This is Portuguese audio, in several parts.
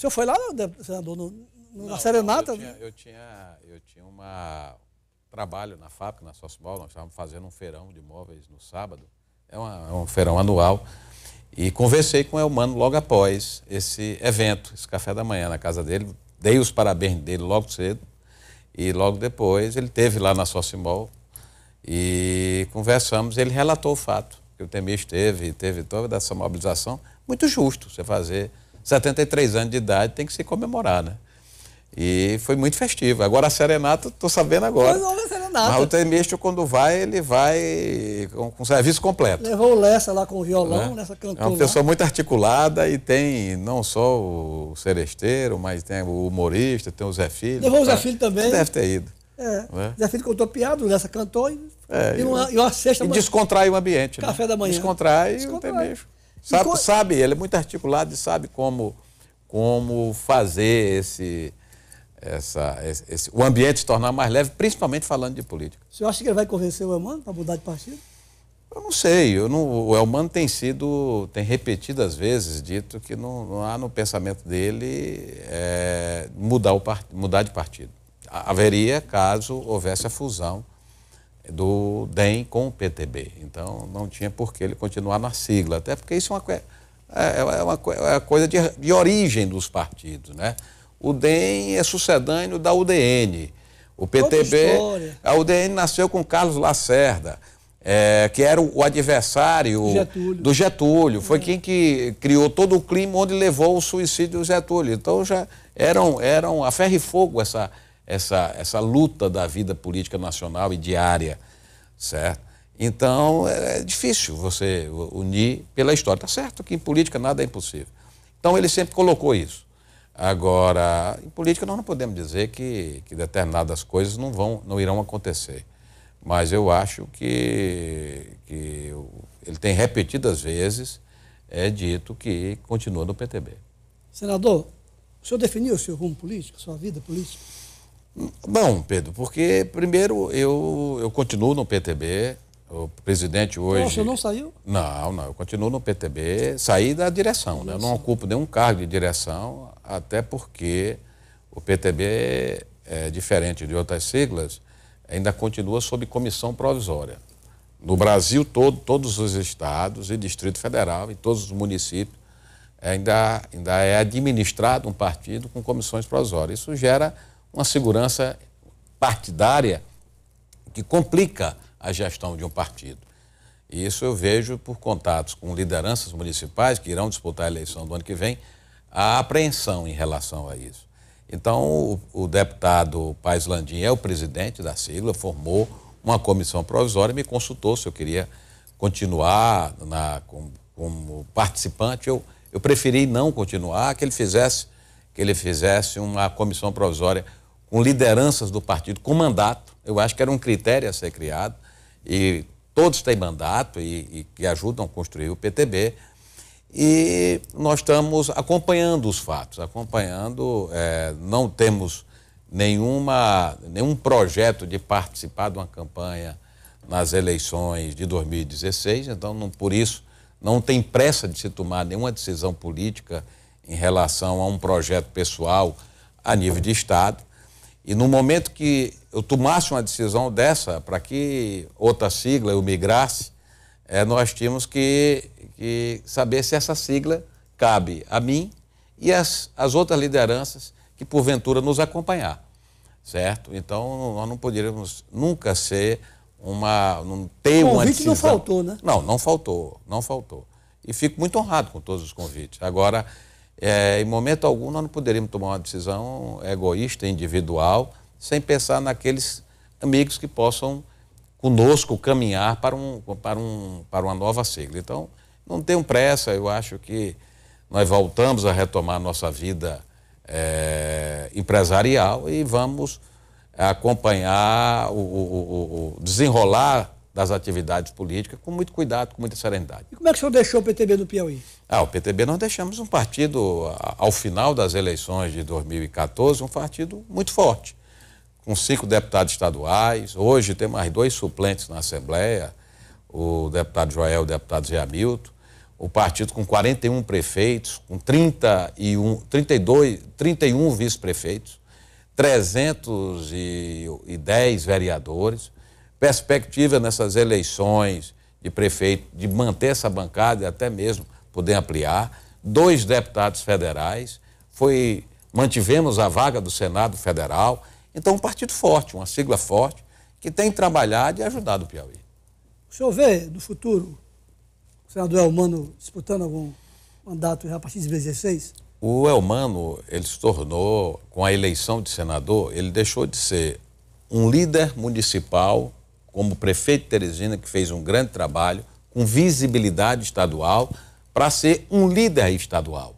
O senhor foi lá, senador, no, no, não, na serenata? Não, eu, tinha, eu, tinha, eu tinha uma trabalho na fábrica, na Sossimol, nós estávamos fazendo um feirão de imóveis no sábado. É, uma, é um feirão anual. E conversei com o Elmano logo após esse evento, esse café da manhã na casa dele. Dei os parabéns dele logo cedo. E logo depois ele teve lá na Sossimol, e conversamos. Ele relatou o fato que o Temis teve, teve toda essa mobilização. Muito justo você fazer 73 anos de idade tem que se comemorar, né? E foi muito festivo. Agora a serenata, estou sabendo agora. Mas não, a serenata. Mas o Temístio, quando vai, ele vai com, com serviço completo. Levou o Lessa lá com o violão, né? nessa cantora. É uma pessoa muito articulada e tem não só o seresteiro, mas tem o humorista, tem o Zé Filho. Levou o Zé tá? Filho também. Deve ter ido. É. é. Zé Filho contou piada, o Lessa cantou e, é, e, uma, e uma sexta... E descontrai o ambiente. Café né? da manhã. Descontrai, descontrai. o Temístio. Sabe, co... sabe, ele é muito articulado e sabe como, como fazer esse, essa, esse, esse, o ambiente se tornar mais leve, principalmente falando de política. O senhor acha que ele vai convencer o Elmano para mudar de partido? Eu não sei. Eu não, o Elmano tem sido, tem repetidas vezes dito que não, não há no pensamento dele é, mudar, o, mudar de partido. Haveria caso houvesse a fusão do DEM com o PTB. Então não tinha por que ele continuar na sigla, até porque isso é uma, é, é, é uma, é uma coisa de, de, origem dos partidos. Né? O DEM é sucedâneo da UDN. O PTB. A UDN nasceu com Carlos Lacerda. É, que era o adversário Getúlio. do Getúlio. Foi é. quem que criou todo o clima onde levou o suicídio do Getúlio. Então já eram, eram a ferro e fogo essa, essa, essa luta da vida política nacional e diária, certo? Então, é, é difícil você unir pela história. Está certo que em política nada é impossível. Então, ele sempre colocou isso. Agora, em política nós não podemos dizer que, que determinadas coisas não, vão, não irão acontecer. Mas eu acho que, que ele tem repetidas vezes é dito que continua no PTB. Senador, o senhor definiu o seu rumo político, sua vida política? Bom, Pedro, porque primeiro eu, eu continuo no PTB, o presidente hoje. Nossa, não saiu? Não, não, eu continuo no PTB, saí da direção, né? eu não ocupo nenhum cargo de direção, até porque o PTB, é diferente de outras siglas, ainda continua sob comissão provisória. No Brasil todo, todos os estados e Distrito Federal e todos os municípios, ainda, ainda é administrado um partido com comissões provisórias. Isso gera uma segurança partidária que complica a gestão de um partido. E isso eu vejo por contatos com lideranças municipais que irão disputar a eleição do ano que vem, a apreensão em relação a isso. Então, o, o deputado Paes Landim é o presidente da sigla, formou uma comissão provisória e me consultou se eu queria continuar na, como, como participante. Eu, eu preferi não continuar, que ele fizesse que ele fizesse uma comissão provisória com lideranças do partido, com mandato. Eu acho que era um critério a ser criado e todos têm mandato e, e que ajudam a construir o PTB. E nós estamos acompanhando os fatos, acompanhando, é, não temos nenhuma, nenhum projeto de participar de uma campanha nas eleições de 2016, então não, por isso não tem pressa de se tomar nenhuma decisão política em relação a um projeto pessoal a nível de Estado. E no momento que eu tomasse uma decisão dessa, para que outra sigla eu migrasse, é, nós tínhamos que, que, saber se essa sigla cabe a mim e as, as outras lideranças que porventura nos acompanhar, certo? Então nós não poderíamos nunca ser uma, não ter o uma decisão. não faltou, né? Não, não faltou, não faltou. E fico muito honrado com todos os convites. Agora é, em momento algum, nós não poderíamos tomar uma decisão egoísta, individual, sem pensar naqueles amigos que possam conosco caminhar para, um, para, um, para uma nova sigla. Então, não tenham pressa, eu acho que nós voltamos a retomar nossa vida é, empresarial e vamos acompanhar o, o, o desenrolar das atividades políticas com muito cuidado, com muita serenidade. E como é que o senhor deixou o PTB no Piauí? Ah, o PTB nós deixamos um partido, ao final das eleições de 2014, um partido muito forte, com cinco deputados estaduais. Hoje tem mais dois suplentes na Assembleia, o deputado Joel e o deputado Zé Hamilton. O partido com 41 prefeitos, com 31, 32, 31 vice-prefeitos, 310 vereadores perspectiva nessas eleições de prefeito de manter essa bancada e até mesmo poder ampliar. Dois deputados federais, foi mantivemos a vaga do Senado Federal. Então, um partido forte, uma sigla forte, que tem trabalhado e ajudado o Piauí. O senhor vê no futuro o senador Elmano disputando algum mandato já a partir de 2016? O Elmano, ele se tornou, com a eleição de senador, ele deixou de ser um líder municipal como prefeito de Teresina, que fez um grande trabalho, com visibilidade estadual, para ser um líder estadual.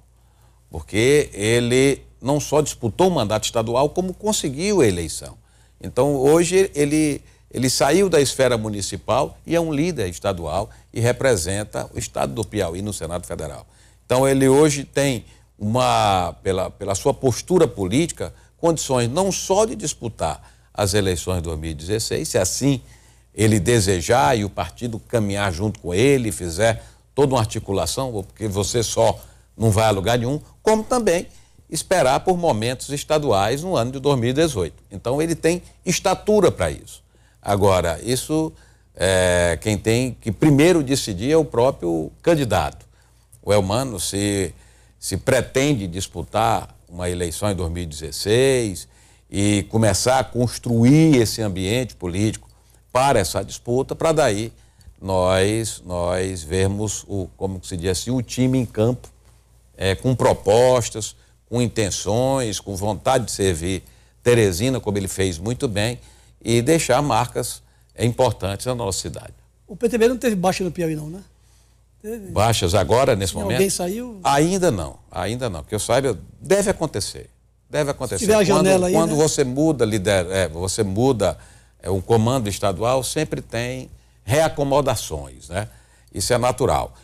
Porque ele não só disputou o mandato estadual, como conseguiu a eleição. Então, hoje, ele, ele saiu da esfera municipal e é um líder estadual e representa o estado do Piauí no Senado Federal. Então, ele hoje tem uma, pela, pela sua postura política, condições não só de disputar as eleições de 2016, se assim ele desejar e o partido caminhar junto com ele, fizer toda uma articulação, porque você só não vai a lugar nenhum, como também esperar por momentos estaduais no ano de 2018. Então ele tem estatura para isso. Agora, isso é, quem tem que primeiro decidir é o próprio candidato. O Elmano, se, se pretende disputar uma eleição em 2016 e começar a construir esse ambiente político para essa disputa, para daí nós nós vermos o como se diz assim o time em campo é, com propostas, com intenções, com vontade de servir Teresina como ele fez muito bem e deixar marcas é, importantes na nossa cidade. O PTB não teve baixa no Piauí não, né? Teve... Baixas agora nesse Tem momento? Alguém saiu? Ainda não, ainda não. Que eu saiba deve acontecer, deve acontecer. Se tiver a janela aí, quando né? você muda líder, é, você muda o é comando estadual sempre tem reacomodações, né? Isso é natural.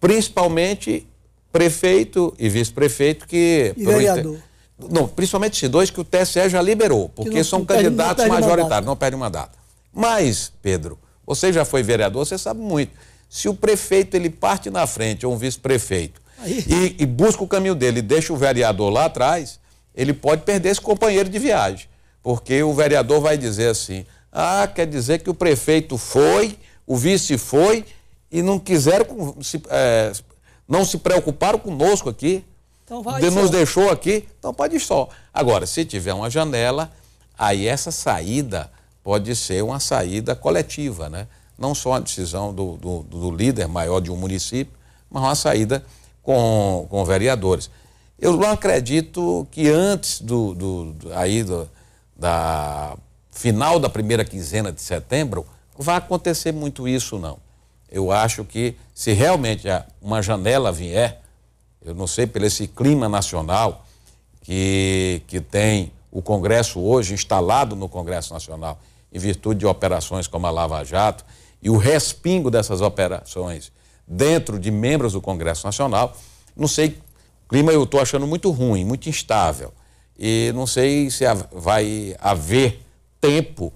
Principalmente prefeito e vice-prefeito que. E vereador. Inter... Não, principalmente esses dois que o TSE já liberou, porque não, são candidatos perde, majoritários, não perdem mandato. Mas, Pedro, você já foi vereador, você sabe muito. Se o prefeito ele parte na frente, ou um vice-prefeito, e, e busca o caminho dele e deixa o vereador lá atrás, ele pode perder esse companheiro de viagem porque o vereador vai dizer assim: ah, quer dizer que o prefeito foi, o vice foi e não quiseram se, é, não se preocuparam conosco aqui. Então vai de, nos deixou aqui, então pode ir só. Agora, se tiver uma janela, aí essa saída pode ser uma saída coletiva, né? Não só a decisão do, do, do, líder maior de um município, mas uma saída com, com vereadores. Eu não acredito que antes do, do aí do, da final da primeira quinzena de setembro, vai acontecer muito isso, não. Eu acho que se realmente uma janela vier, eu não sei, pelo esse clima nacional que, que tem o Congresso hoje, instalado no Congresso Nacional, em virtude de operações como a Lava Jato, e o respingo dessas operações dentro de membros do Congresso Nacional, não sei, o clima eu estou achando muito ruim, muito instável e não sei se vai haver tempo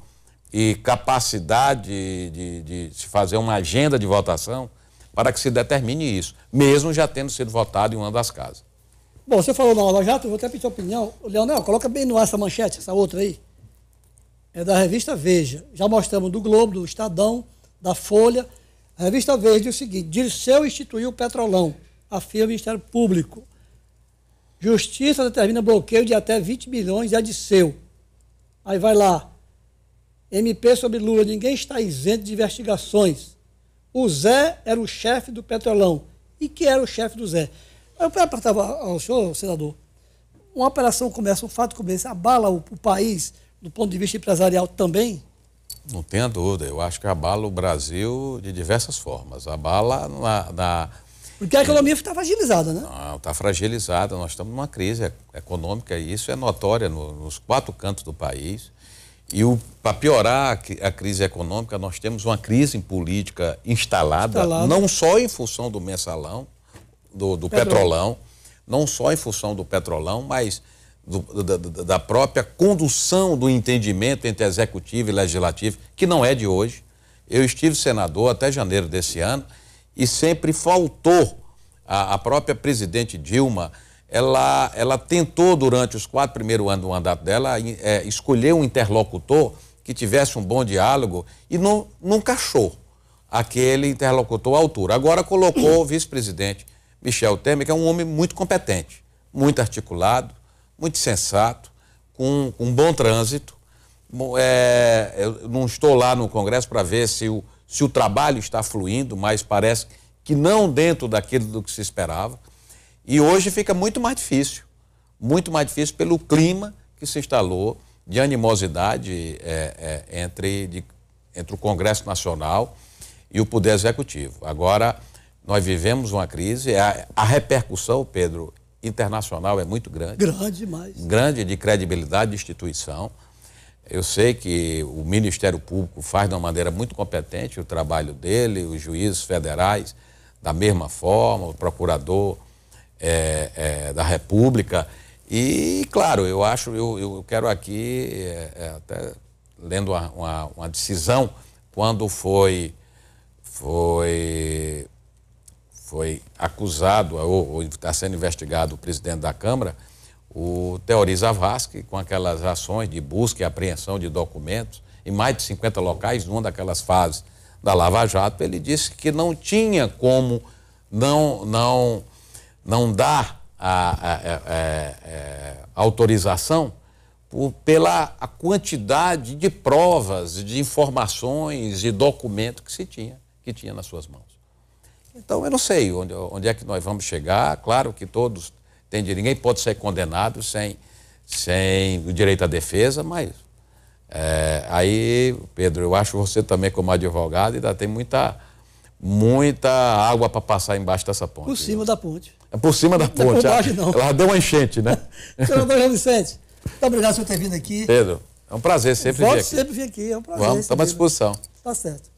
e capacidade de, de, se fazer uma agenda de votação para que se determine isso, mesmo já tendo sido votado em uma das casas. Bom, você falou não, já vou até pedir opinião. Leonel, coloca bem no ar essa manchete, essa outra aí. É da revista Veja. Já mostramos do Globo, do Estadão, da Folha. A revista Veja diz o seguinte: Dirceu instituiu o Petrolão, afirma o Ministério Público. Justiça determina bloqueio de até 20 bilhões é de seu. Aí vai lá. MP sobre Lula, ninguém está isento de investigações. O Zé era o chefe do Petrolão. E que era o chefe do Zé? Eu perguntava ao senhor, senador, uma operação começa, um fato começa, abala o, o país do ponto de vista empresarial também? Não tenha dúvida, eu acho que abala o Brasil de diversas formas. Abala na, na porque a economia está fragilizada, né? Não, está fragilizada. Nós estamos numa crise econômica e isso é notória no, nos quatro cantos do país. E para piorar a, a, crise econômica, nós temos uma crise política instalada, instalada. não só em função do mensalão, do, do petrolão, não só em função do petrolão, mas do, da, da, própria condução do entendimento entre executivo e legislativo, que não é de hoje. Eu estive senador até janeiro desse ano e sempre faltou. A, a própria presidente Dilma, ela, ela tentou durante os quatro primeiros anos do mandato dela é, escolher um interlocutor que tivesse um bom diálogo e não, nunca achou aquele interlocutor à altura. Agora colocou o vice-presidente Michel Temer, que é um homem muito competente, muito articulado, muito sensato, com, com um bom trânsito. É, eu não estou lá no Congresso para ver se o, se o trabalho está fluindo, mas parece que não dentro daquilo do que se esperava. E hoje fica muito mais difícil muito mais difícil pelo clima que se instalou de animosidade é, é, entre, de, entre o Congresso Nacional e o Poder Executivo. Agora, nós vivemos uma crise, é a, a repercussão, Pedro, internacional é muito grande. Grande demais. Grande de credibilidade de instituição. Eu sei que o Ministério Público faz de uma maneira muito competente o trabalho dele, os juízes federais, da mesma forma, o procurador é, é, da República. E, claro, eu acho, eu, eu quero aqui, é, é até lendo uma, uma, uma, decisão, quando foi, foi, foi acusado, ou está sendo investigado o presidente da Câmara o Teori Zavascki, com aquelas ações de busca e apreensão de documentos em mais de 50 locais, numa daquelas fases da Lava Jato, ele disse que não tinha como não, não, não dar a, a, a, é, é, autorização por, pela a quantidade de provas, de informações e documentos que se tinha, que tinha nas suas mãos. Então, eu não sei onde, onde é que nós vamos chegar. Claro que todos Entende? Ninguém pode ser condenado sem, sem o direito à defesa, mas é, aí, Pedro, eu acho você também como advogado ainda tem muita, muita água para passar embaixo dessa ponte. Por cima viu? da ponte. É por cima da ponte. Não ah. não. Ela deu uma enchente, né? Senador Vicente, muito obrigado por ter vindo aqui. Pedro, é um prazer sempre Volte vir aqui. sempre vir aqui, é um prazer. Vamos, estamos à disposição. Tá certo.